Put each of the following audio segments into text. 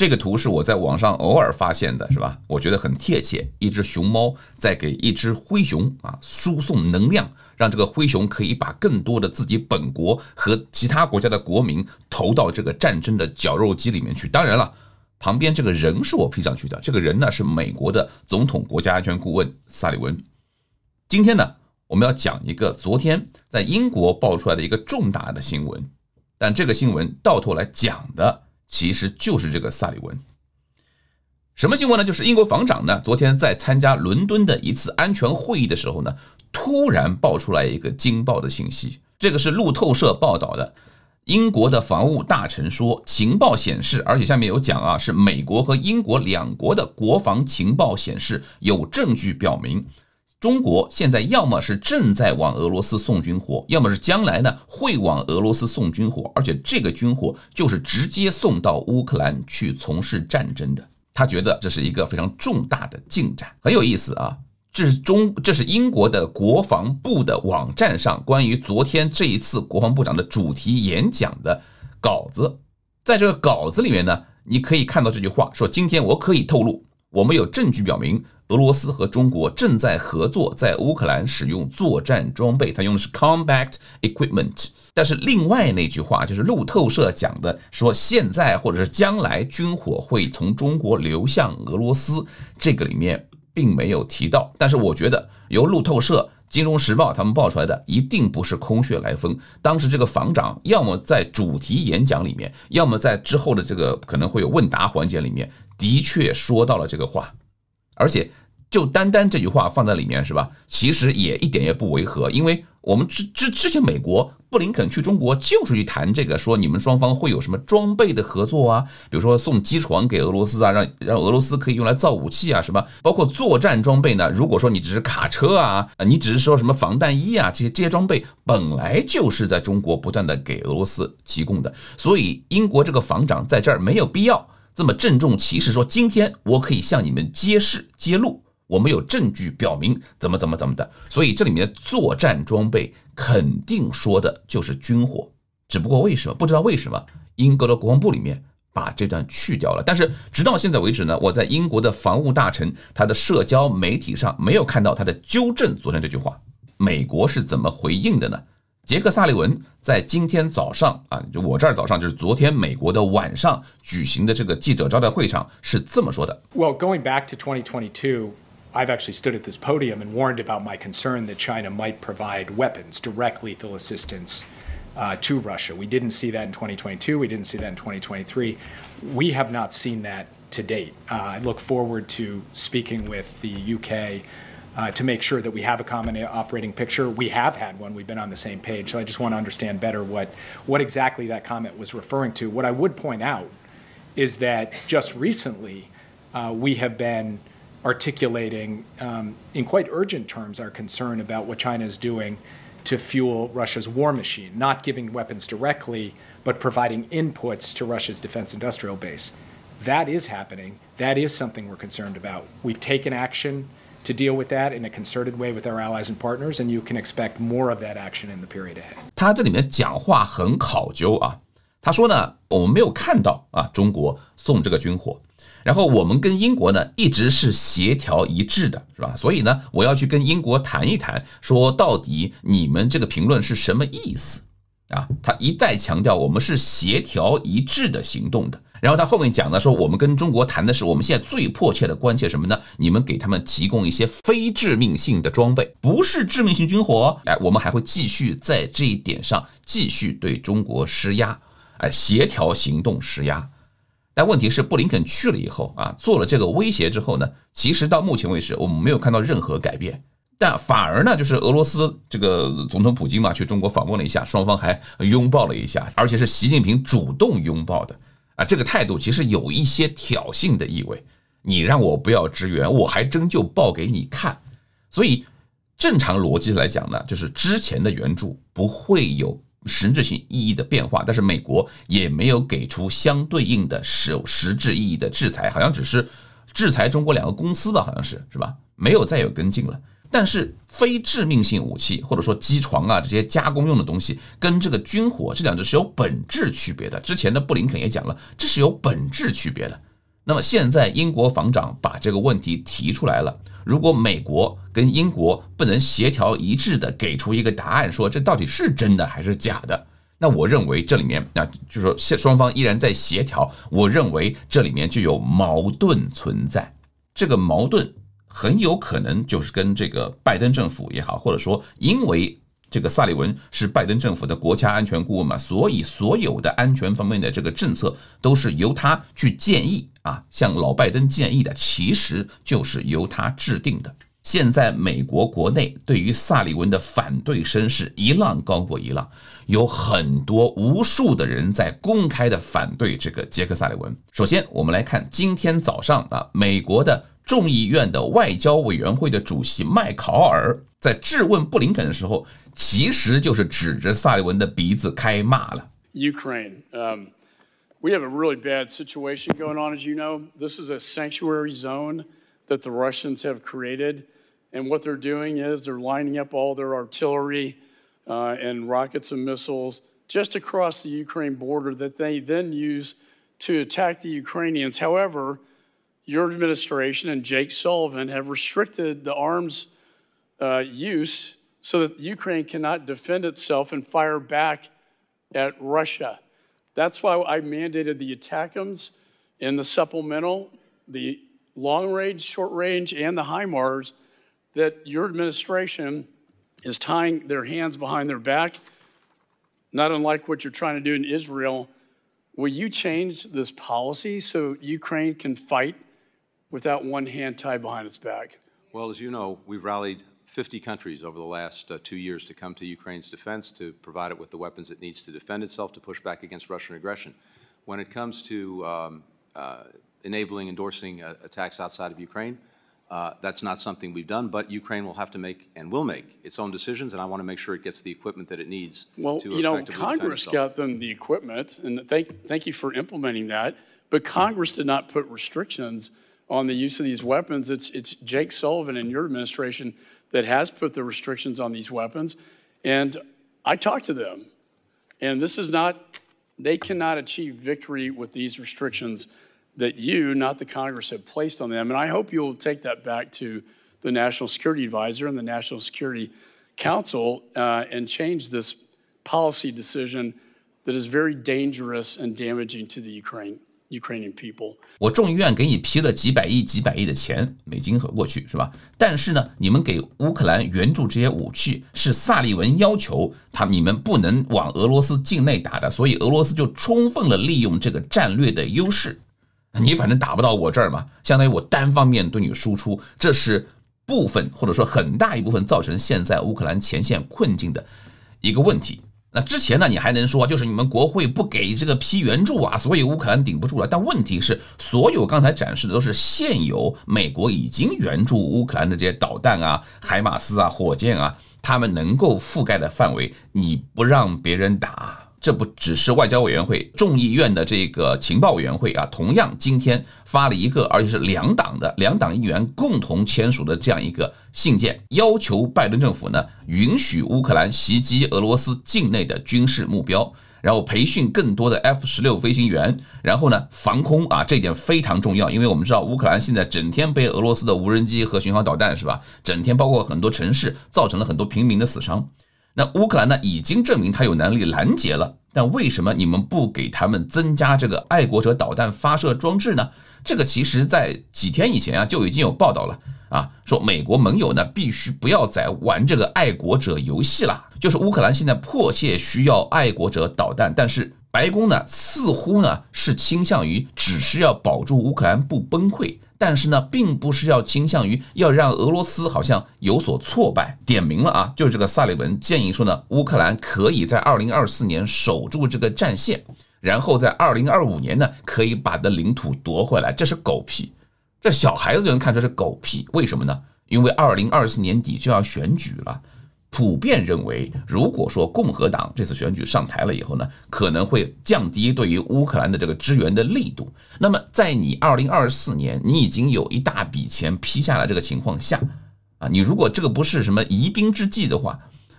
这个图是我在网上偶尔发现的，是吧？我觉得很贴切，一只熊猫在给一只灰熊啊输送能量，让这个灰熊可以把更多的自己本国和其他国家的国民投到这个战争的绞肉机里面去。当然了，旁边这个人是我 P 上去的，这个人呢是美国的总统国家安全顾问萨里文。今天呢，我们要讲一个昨天在英国爆出来的一个重大的新闻，但这个新闻到头来讲的。其实就是这个萨里文，什么新闻呢？就是英国防长呢，昨天在参加伦敦的一次安全会议的时候呢，突然爆出来一个惊爆的信息。这个是路透社报道的，英国的防务大臣说，情报显示，而且下面有讲啊，是美国和英国两国的国防情报显示，有证据表明。中国现在要么是正在往俄罗斯送军火，要么是将来呢会往俄罗斯送军火，而且这个军火就是直接送到乌克兰去从事战争的。他觉得这是一个非常重大的进展，很有意思啊。这是中，这是英国的国防部的网站上关于昨天这一次国防部长的主题演讲的稿子。在这个稿子里面呢，你可以看到这句话：说今天我可以透露。我们有证据表明，俄罗斯和中国正在合作，在乌克兰使用作战装备。他用的是 combat equipment。但是另外那句话，就是路透社讲的，说现在或者是将来军火会从中国流向俄罗斯，这个里面并没有提到。但是我觉得由路透社。金融时报他们爆出来的一定不是空穴来风。当时这个房长要么在主题演讲里面，要么在之后的这个可能会有问答环节里面，的确说到了这个话，而且。就单单这句话放在里面是吧？其实也一点也不违和，因为我们之之之前，美国布林肯去中国就是去谈这个，说你们双方会有什么装备的合作啊，比如说送机床给俄罗斯啊，让让俄罗斯可以用来造武器啊，什么包括作战装备呢？如果说你只是卡车啊，你只是说什么防弹衣啊，这些这些装备本来就是在中国不断的给俄罗斯提供的，所以英国这个防长在这儿没有必要这么郑重其事说，今天我可以向你们揭示揭露。我们有证据表明怎么怎么怎么的，所以这里面作战装备肯定说的就是军火，只不过为什么不知道为什么英国的国防部里面把这段去掉了。但是直到现在为止呢，我在英国的防务大臣他的社交媒体上没有看到他的纠正。昨天这句话，美国是怎么回应的呢？杰克·萨利文在今天早上啊，就我这儿早上就是昨天美国的晚上举行的这个记者招待会上是这么说的。Well, going back to 2022. I've actually stood at this podium and warned about my concern that China might provide weapons, direct lethal assistance uh, to Russia. We didn't see that in 2022. We didn't see that in 2023. We have not seen that to date. Uh, I look forward to speaking with the UK. Uh, to make sure that we have a common operating picture. We have had one. We've been on the same page. So I just want to understand better what, what exactly that comment was referring to. What I would point out is that just recently uh, we have been articulating um, in quite urgent terms our concern about what China is doing to fuel Russia's war machine, not giving weapons directly, but providing inputs to Russia's defense industrial base. That is happening. That is something we're concerned about. We've taken action to deal with that in a concerted way with our allies and partners, and you can expect more of that action in the period ahead. 他这里面讲话很考究啊，他说呢，我们没有看到啊，中国送这个军火，然后我们跟英国呢一直是协调一致的，是吧？所以呢，我要去跟英国谈一谈，说到底你们这个评论是什么意思？啊，他一再强调我们是协调一致的行动的。然后他后面讲呢，说，我们跟中国谈的是我们现在最迫切的关切什么呢？你们给他们提供一些非致命性的装备，不是致命性军火，哎，我们还会继续在这一点上继续对中国施压。哎，协调行动施压，但问题是，布林肯去了以后啊，做了这个威胁之后呢，其实到目前为止，我们没有看到任何改变，但反而呢，就是俄罗斯这个总统普京嘛，去中国访问了一下，双方还拥抱了一下，而且是习近平主动拥抱的啊，这个态度其实有一些挑衅的意味。你让我不要支援，我还真就报给你看。所以，正常逻辑来讲呢，就是之前的援助不会有。实质性意义的变化，但是美国也没有给出相对应的实实质意义的制裁，好像只是制裁中国两个公司吧，好像是是吧？没有再有跟进了。但是非致命性武器或者说机床啊这些加工用的东西，跟这个军火这两者是有本质区别的。之前的布林肯也讲了，这是有本质区别的。那么现在英国防长把这个问题提出来了。如果美国跟英国不能协调一致的给出一个答案，说这到底是真的还是假的，那我认为这里面啊，就说双方依然在协调，我认为这里面就有矛盾存在。这个矛盾很有可能就是跟这个拜登政府也好，或者说因为这个萨利文是拜登政府的国家安全顾问嘛，所以所有的安全方面的这个政策都是由他去建议。啊，向老拜登建议的其实就是由他制定的。现在美国国内对于萨利文的反对声是一浪高过一浪，有很多无数的人在公开的反对这个捷克萨利文。首先，我们来看今天早上啊，美国的众议院的外交委员会的主席麦考尔在质问布林肯的时候，其实就是指着萨利文的鼻子开骂了。Ukraine，嗯。We have a really bad situation going on, as you know. This is a sanctuary zone that the Russians have created. And what they're doing is they're lining up all their artillery uh, and rockets and missiles just across the Ukraine border that they then use to attack the Ukrainians. However, your administration and Jake Sullivan have restricted the arms uh, use so that Ukraine cannot defend itself and fire back at Russia. That's why I mandated the attackums and the supplemental, the long range, short range, and the HIMARS that your administration is tying their hands behind their back, not unlike what you're trying to do in Israel. Will you change this policy so Ukraine can fight without one hand tied behind its back? Well, as you know, we rallied 50 countries over the last uh, two years to come to Ukraine's defense to provide it with the weapons it needs to defend itself, to push back against Russian aggression. When it comes to um, uh, enabling, endorsing uh, attacks outside of Ukraine, uh, that's not something we've done, but Ukraine will have to make and will make its own decisions, and I want to make sure it gets the equipment that it needs. Well, you know, Congress got them the equipment, and thank, thank you for implementing that, but Congress did not put restrictions on the use of these weapons. It's, it's Jake Sullivan and your administration that has put the restrictions on these weapons. And I talked to them. And this is not, they cannot achieve victory with these restrictions that you, not the Congress, have placed on them. And I hope you'll take that back to the National Security Advisor and the National Security Council uh, and change this policy decision that is very dangerous and damaging to the Ukraine. Ukrainian people。我众议院给你批了几百亿、几百亿的钱，美金和过去是吧？但是呢，你们给乌克兰援助这些武器是萨利文要求他，你们不能往俄罗斯境内打的，所以俄罗斯就充分的利用这个战略的优势，你反正打不到我这儿嘛，相当于我单方面对你输出，这是部分或者说很大一部分造成现在乌克兰前线困境的一个问题。那之前呢，你还能说就是你们国会不给这个批援助啊，所以乌克兰顶不住了。但问题是，所有刚才展示的都是现有美国已经援助乌克兰的这些导弹啊、海马斯啊、火箭啊，他们能够覆盖的范围，你不让别人打。这不只是外交委员会、众议院的这个情报委员会啊，同样今天发了一个，而且是两党的两党议员共同签署的这样一个信件，要求拜登政府呢允许乌克兰袭击俄罗斯境内的军事目标，然后培训更多的 F 十六飞行员，然后呢防空啊，这点非常重要，因为我们知道乌克兰现在整天被俄罗斯的无人机和巡航导弹是吧，整天包括很多城市造成了很多平民的死伤。那乌克兰呢，已经证明他有能力拦截了，但为什么你们不给他们增加这个爱国者导弹发射装置呢？这个其实，在几天以前啊，就已经有报道了啊，说美国盟友呢，必须不要再玩这个爱国者游戏了，就是乌克兰现在迫切需要爱国者导弹，但是白宫呢，似乎呢是倾向于只是要保住乌克兰不崩溃。但是呢，并不是要倾向于要让俄罗斯好像有所挫败，点名了啊，就是这个萨里文建议说呢，乌克兰可以在二零二四年守住这个战线，然后在二零二五年呢，可以把的领土夺回来，这是狗屁，这小孩子就能看出是狗屁，为什么呢？因为二零二四年底就要选举了。普遍认为，如果说共和党这次选举上台了以后呢，可能会降低对于乌克兰的这个支援的力度。那么，在你二零二四年你已经有一大笔钱批下来这个情况下，啊，你如果这个不是什么疑兵之计的话，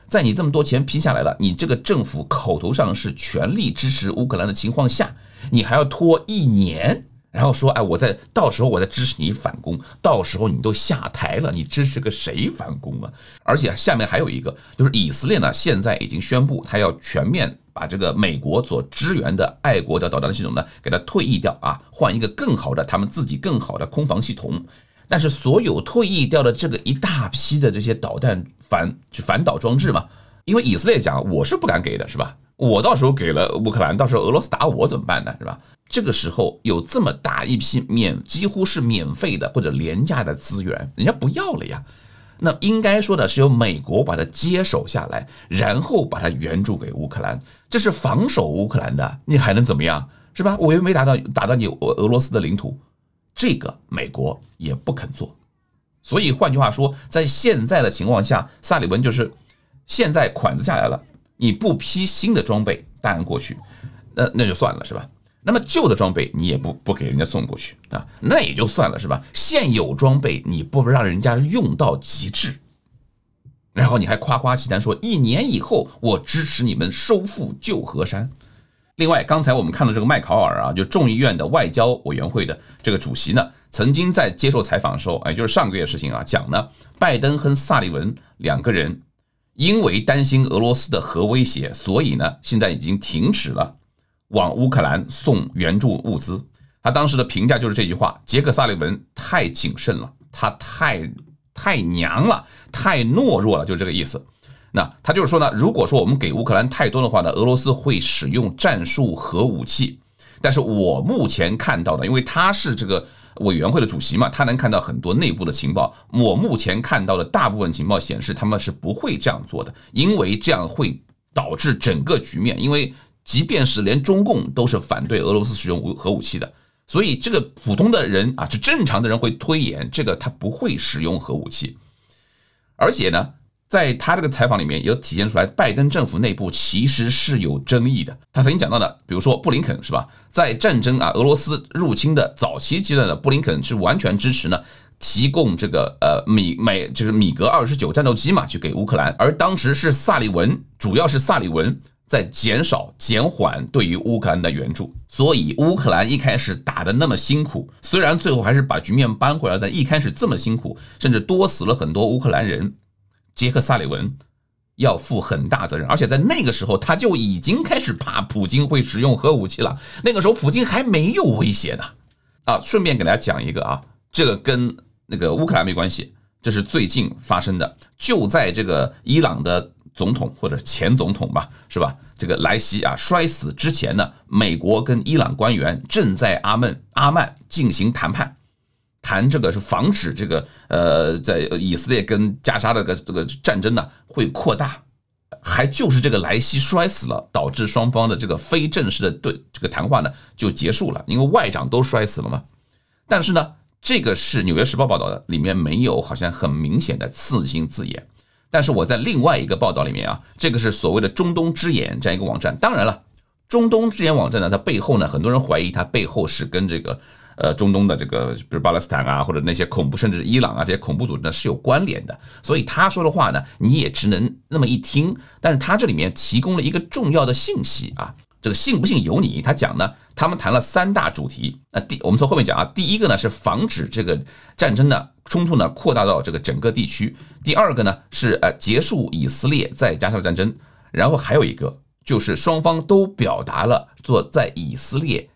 在你这么多钱批下来了，你这个政府口头上是全力支持乌克兰的情况下，你还要拖一年。然后说，哎，我在到时候我在支持你反攻，到时候你都下台了，你支持个谁反攻啊？而且下面还有一个，就是以色列呢，现在已经宣布他要全面把这个美国所支援的爱国的导弹系统呢给它退役掉啊，换一个更好的他们自己更好的空防系统。但是所有退役掉的这个一大批的这些导弹反就反导装置嘛。因为以色列讲我是不敢给的，是吧？我到时候给了乌克兰，到时候俄罗斯打我怎么办呢？是吧？这个时候有这么大一批免几乎是免费的或者廉价的资源，人家不要了呀。那应该说的是由美国把它接手下来，然后把它援助给乌克兰，这是防守乌克兰的，你还能怎么样？是吧？我又没打到打到你俄罗斯的领土，这个美国也不肯做。所以换句话说，在现在的情况下，萨里文就是。现在款子下来了，你不批新的装备带人过去，那那就算了是吧？那么旧的装备你也不不给人家送过去啊，那也就算了是吧？现有装备你不让人家用到极致，然后你还夸夸其谈说一年以后我支持你们收复旧河山。另外，刚才我们看到这个麦考尔啊，就众议院的外交委员会的这个主席呢，曾经在接受采访的时候，哎，就是上个月的事情啊，讲呢拜登和萨利文两个人。因为担心俄罗斯的核威胁，所以呢，现在已经停止了往乌克兰送援助物资。他当时的评价就是这句话：杰克萨利文太谨慎了，他太太娘了，太懦弱了，就是这个意思。那他就是说呢，如果说我们给乌克兰太多的话呢，俄罗斯会使用战术核武器。但是我目前看到的，因为他是这个。委员会的主席嘛，他能看到很多内部的情报。我目前看到的大部分情报显示，他们是不会这样做的，因为这样会导致整个局面。因为即便是连中共都是反对俄罗斯使用核武器的，所以这个普通的人啊，就正常的人会推演，这个他不会使用核武器，而且呢。在他这个采访里面也体现出来，拜登政府内部其实是有争议的。他曾经讲到的，比如说布林肯是吧，在战争啊俄罗斯入侵的早期阶段呢，布林肯是完全支持呢提供这个呃米美就是米格二十九战斗机嘛，去给乌克兰。而当时是萨里文，主要是萨里文在减少、减缓对于乌克兰的援助。所以乌克兰一开始打的那么辛苦，虽然最后还是把局面扳回来，但一开始这么辛苦，甚至多死了很多乌克兰人。杰克萨里文要负很大责任，而且在那个时候他就已经开始怕普京会使用核武器了。那个时候普京还没有威胁呢。啊。顺便给大家讲一个啊，这个跟那个乌克兰没关系，这是最近发生的。就在这个伊朗的总统或者前总统吧，是吧？这个莱西啊摔死之前呢，美国跟伊朗官员正在阿曼阿曼进行谈判。谈这个是防止这个呃，在以色列跟加沙这个这个战争呢会扩大，还就是这个莱西摔死了，导致双方的这个非正式的对这个谈话呢就结束了，因为外长都摔死了嘛。但是呢，这个是《纽约时报》报道的，里面没有好像很明显的刺心字眼。但是我在另外一个报道里面啊，这个是所谓的“中东之眼”这样一个网站。当然了，“中东之眼”网站呢，它背后呢，很多人怀疑它背后是跟这个。呃，中东的这个，比如巴勒斯坦啊，或者那些恐怖，甚至伊朗啊，这些恐怖组织呢是有关联的，所以他说的话呢，你也只能那么一听。但是他这里面提供了一个重要的信息啊，这个信不信由你。他讲呢，他们谈了三大主题。那第，我们从后面讲啊，第一个呢是防止这个战争的冲突呢扩大到这个整个地区；第二个呢是呃结束以色列在加沙的战争；然后还有一个就是双方都表达了做在以色列。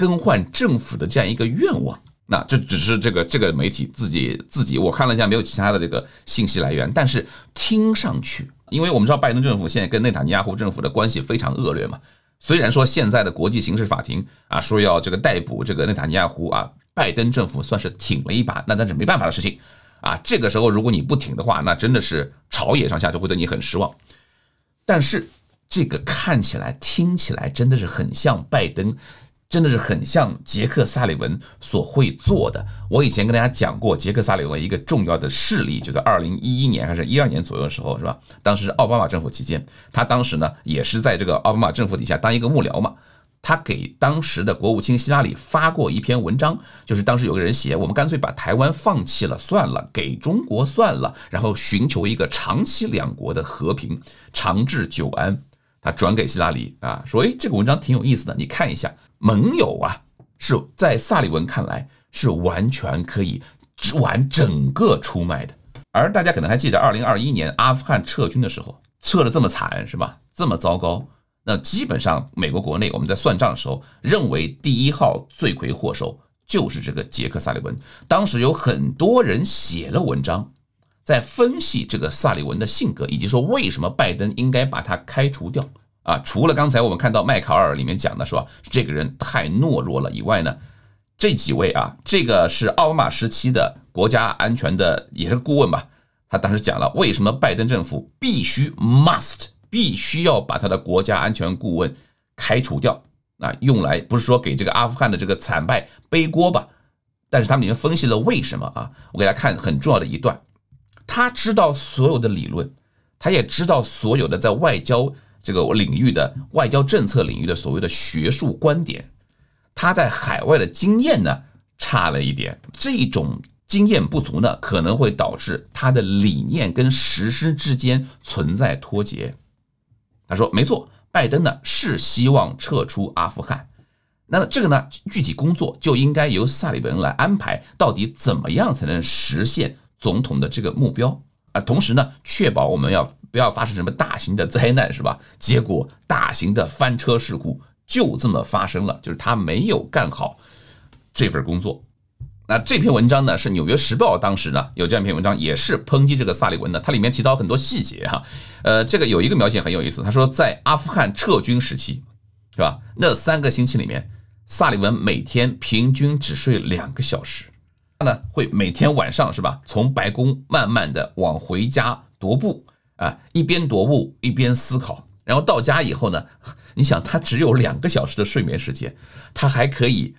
更换政府的这样一个愿望，那这只是这个这个媒体自己自己，我看了一下，没有其他的这个信息来源。但是听上去，因为我们知道拜登政府现在跟内塔尼亚胡政府的关系非常恶劣嘛，虽然说现在的国际刑事法庭啊说要这个逮捕这个内塔尼亚胡啊，拜登政府算是挺了一把，那但是没办法的事情啊。这个时候如果你不挺的话，那真的是朝野上下就会对你很失望。但是这个看起来、听起来真的是很像拜登。真的是很像杰克·萨里文所会做的。我以前跟大家讲过，杰克·萨里文一个重要的事例，就在二零一一年还是一二年左右的时候，是吧？当时奥巴马政府期间，他当时呢也是在这个奥巴马政府底下当一个幕僚嘛。他给当时的国务卿希拉里发过一篇文章，就是当时有个人写，我们干脆把台湾放弃了算了，给中国算了，然后寻求一个长期两国的和平、长治久安。他转给希拉里啊，说，哎，这个文章挺有意思的，你看一下。盟友啊，是在萨利文看来是完全可以玩整个出卖的。而大家可能还记得，二零二一年阿富汗撤军的时候撤的这么惨，是吧？这么糟糕。那基本上美国国内我们在算账的时候，认为第一号罪魁祸首就是这个杰克·萨利文。当时有很多人写了文章，在分析这个萨利文的性格，以及说为什么拜登应该把他开除掉。啊，除了刚才我们看到麦考尔里面讲的说这个人太懦弱了以外呢，这几位啊，这个是奥巴马时期的国家安全的也是顾问吧，他当时讲了为什么拜登政府必须 must 必须要把他的国家安全顾问开除掉，啊，用来不是说给这个阿富汗的这个惨败背锅吧，但是他们里面分析了为什么啊，我给大家看很重要的一段，他知道所有的理论，他也知道所有的在外交。这个领域的外交政策领域的所谓的学术观点，他在海外的经验呢差了一点，这种经验不足呢可能会导致他的理念跟实施之间存在脱节。他说：“没错，拜登呢是希望撤出阿富汗，那么这个呢具体工作就应该由萨利文来安排。到底怎么样才能实现总统的这个目标啊？同时呢，确保我们要。”不要发生什么大型的灾难，是吧？结果大型的翻车事故就这么发生了，就是他没有干好这份工作。那这篇文章呢，是《纽约时报》当时呢有这样一篇文章，也是抨击这个萨利文的。它里面提到很多细节哈，呃，这个有一个描写很有意思。他说，在阿富汗撤军时期，是吧？那三个星期里面，萨利文每天平均只睡两个小时，他呢会每天晚上是吧，从白宫慢慢的往回家踱步。啊，一边踱步一边思考，然后到家以后呢，你想他只有两个小时的睡眠时间，他还可以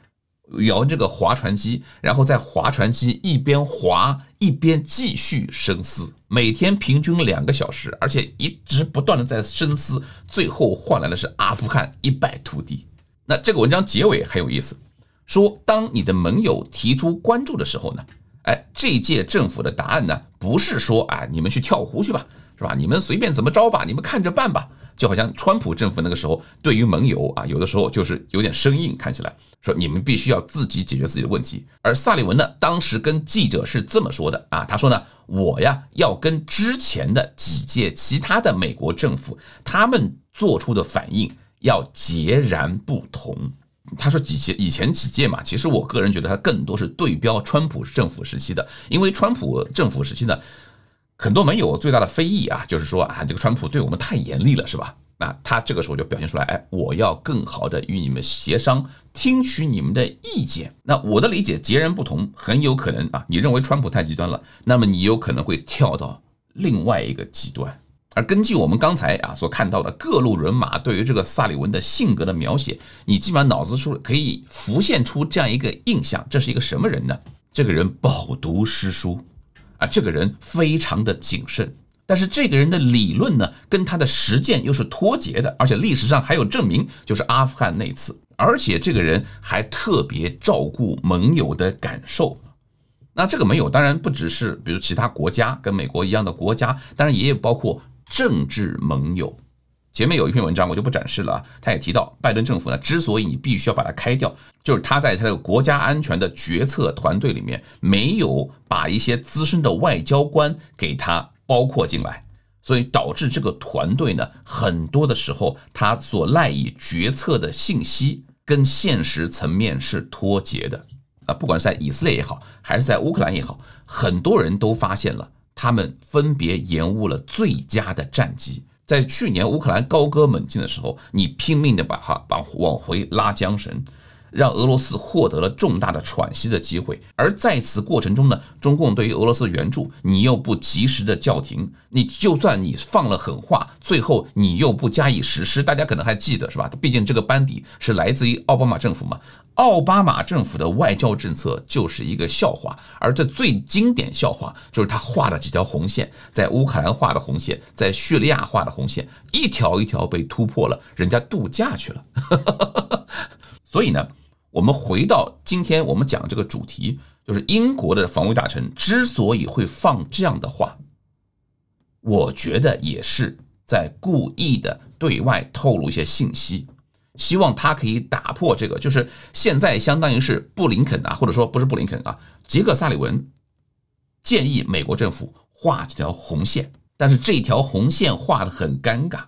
摇这个划船机，然后在划船机一边划一边继续深思，每天平均两个小时，而且一直不断的在深思，最后换来的是阿富汗一败涂地。那这个文章结尾很有意思，说当你的盟友提出关注的时候呢，哎，这届政府的答案呢，不是说啊，你们去跳湖去吧。是吧？你们随便怎么着吧，你们看着办吧。就好像川普政府那个时候对于盟友啊，有的时候就是有点生硬，看起来说你们必须要自己解决自己的问题。而萨利文呢，当时跟记者是这么说的啊，他说呢，我呀要跟之前的几届其他的美国政府他们做出的反应要截然不同。他说几届以前几届嘛，其实我个人觉得他更多是对标川普政府时期的，因为川普政府时期呢。很多盟友最大的非议啊，就是说啊，这个川普对我们太严厉了，是吧？那他这个时候就表现出来，哎，我要更好的与你们协商，听取你们的意见。那我的理解截然不同，很有可能啊，你认为川普太极端了，那么你有可能会跳到另外一个极端。而根据我们刚才啊所看到的各路人马对于这个萨里文的性格的描写，你基本上脑子出可以浮现出这样一个印象，这是一个什么人呢？这个人饱读诗书。啊，这个人非常的谨慎，但是这个人的理论呢，跟他的实践又是脱节的，而且历史上还有证明，就是阿富汗那次。而且这个人还特别照顾盟友的感受，那这个盟友当然不只是比如其他国家跟美国一样的国家，当然也有包括政治盟友。前面有一篇文章，我就不展示了啊。他也提到，拜登政府呢，之所以你必须要把它开掉，就是他在他的国家安全的决策团队里面，没有把一些资深的外交官给他包括进来，所以导致这个团队呢，很多的时候，他所赖以决策的信息跟现实层面是脱节的啊。不管是在以色列也好，还是在乌克兰也好，很多人都发现了，他们分别延误了最佳的战机。在去年乌克兰高歌猛进的时候，你拼命的把它把往回拉缰绳。让俄罗斯获得了重大的喘息的机会，而在此过程中呢，中共对于俄罗斯的援助，你又不及时的叫停，你就算你放了狠话，最后你又不加以实施，大家可能还记得是吧？毕竟这个班底是来自于奥巴马政府嘛，奥巴马政府的外交政策就是一个笑话，而这最经典笑话就是他画了几条红线，在乌克兰画的红线，在叙利亚画的红线，一条一条被突破了，人家度假去了，所以呢。我们回到今天我们讲这个主题，就是英国的防卫大臣之所以会放这样的话，我觉得也是在故意的对外透露一些信息，希望他可以打破这个，就是现在相当于是布林肯啊，或者说不是布林肯啊，杰克·萨里文建议美国政府画这条红线，但是这条红线画的很尴尬，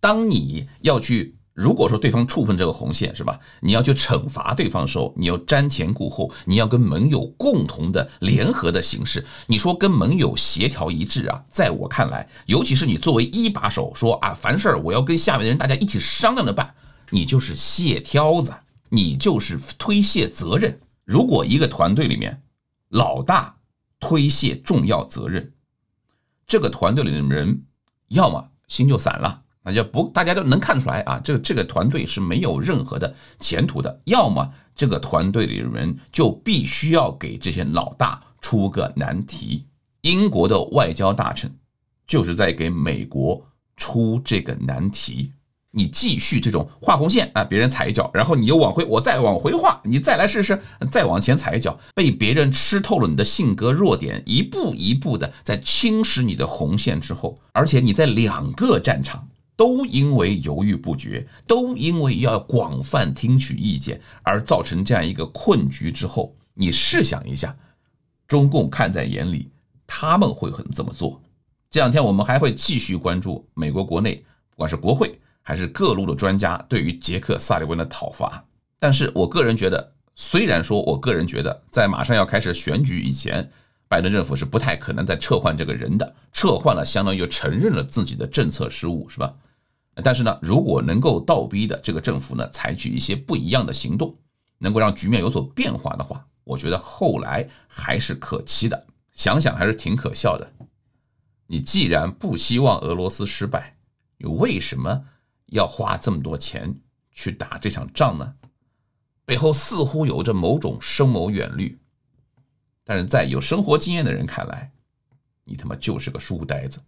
当你要去。如果说对方触碰这个红线是吧？你要去惩罚对方的时候，你要瞻前顾后，你要跟盟友共同的联合的形式。你说跟盟友协调一致啊，在我看来，尤其是你作为一把手，说啊，凡事儿我要跟下面的人大家一起商量着办，你就是卸挑子，你就是推卸责任。如果一个团队里面老大推卸重要责任，这个团队里面人要么心就散了。那就不，大家都能看出来啊，这个这个团队是没有任何的前途的。要么这个团队里的人就必须要给这些老大出个难题。英国的外交大臣就是在给美国出这个难题。你继续这种画红线啊，别人踩一脚，然后你又往回，我再往回画，你再来试试，再往前踩一脚，被别人吃透了你的性格弱点，一步一步的在侵蚀你的红线之后，而且你在两个战场。都因为犹豫不决，都因为要广泛听取意见而造成这样一个困局之后，你试想一下，中共看在眼里，他们会很怎么做？这两天我们还会继续关注美国国内，不管是国会还是各路的专家对于杰克·萨利文的讨伐。但是我个人觉得，虽然说，我个人觉得在马上要开始选举以前，拜登政府是不太可能再撤换这个人的，撤换了相当于承认了自己的政策失误，是吧？但是呢，如果能够倒逼的这个政府呢，采取一些不一样的行动，能够让局面有所变化的话，我觉得后来还是可期的。想想还是挺可笑的。你既然不希望俄罗斯失败，你为什么要花这么多钱去打这场仗呢？背后似乎有着某种深谋远虑，但是在有生活经验的人看来，你他妈就是个书呆子。